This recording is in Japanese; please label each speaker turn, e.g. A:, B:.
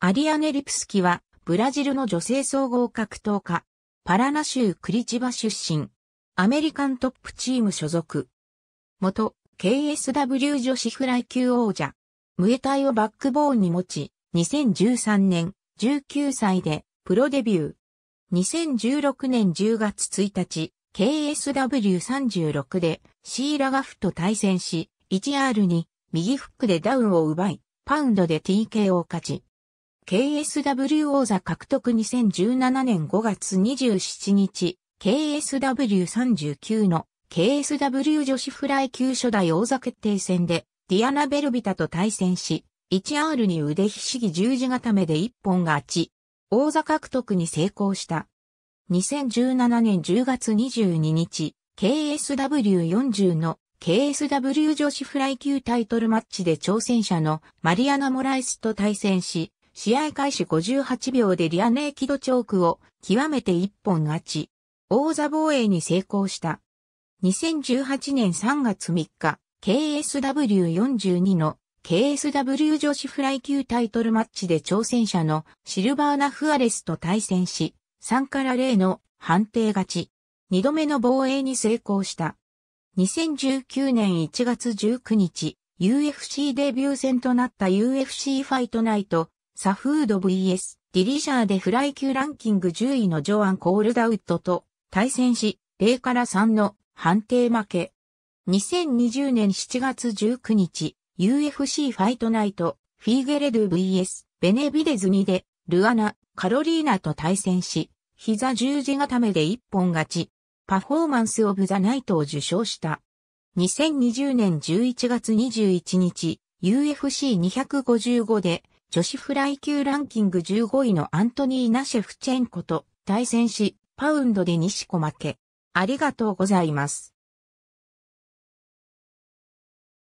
A: アリアネ・リプスキは、ブラジルの女性総合格闘家、パラナ州クリチバ出身、アメリカントップチーム所属、元 KSW 女子フライ級王者、ムエタイをバックボーンに持ち、2013年19歳でプロデビュー。2016年10月1日、KSW36 でシーラガフと対戦し、1R に右フックでダウンを奪い、パウンドで TK を勝ち、KSW 王座獲得2017年5月27日、KSW39 の KSW 女子フライ級初代王座決定戦で、ディアナ・ベルビタと対戦し、1R に腕ひしぎ十字固めで一本勝ち、王座獲得に成功した。2017年10月22日、KSW40 の KSW 女子フライ級タイトルマッチで挑戦者のマリアナ・モライスと対戦し、試合開始58秒でリアネーキドチョークを極めて一本勝ち、王座防衛に成功した。2018年3月3日、KSW42 の KSW 女子フライ級タイトルマッチで挑戦者のシルバーナ・フアレスと対戦し、3から0の判定勝ち、2度目の防衛に成功した。2019年1月19日、UFC デビュー戦となった UFC ファイトナイトサフード VS ディリシャーでフライ級ランキング10位のジョアン・コールダウッドと対戦し、0から3の判定負け。2020年7月19日、UFC ファイトナイト、フィーゲレド VS ベネビデズニで、ルアナ、カロリーナと対戦し、膝十字固めで一本勝ち、パフォーマンスオブザナイトを受賞した。2020年11月21日、UFC255 で、女子フライ級ランキング15位のアントニーナ・シェフチェンコと対戦し、パウンドで西小負け。ありがとうございます。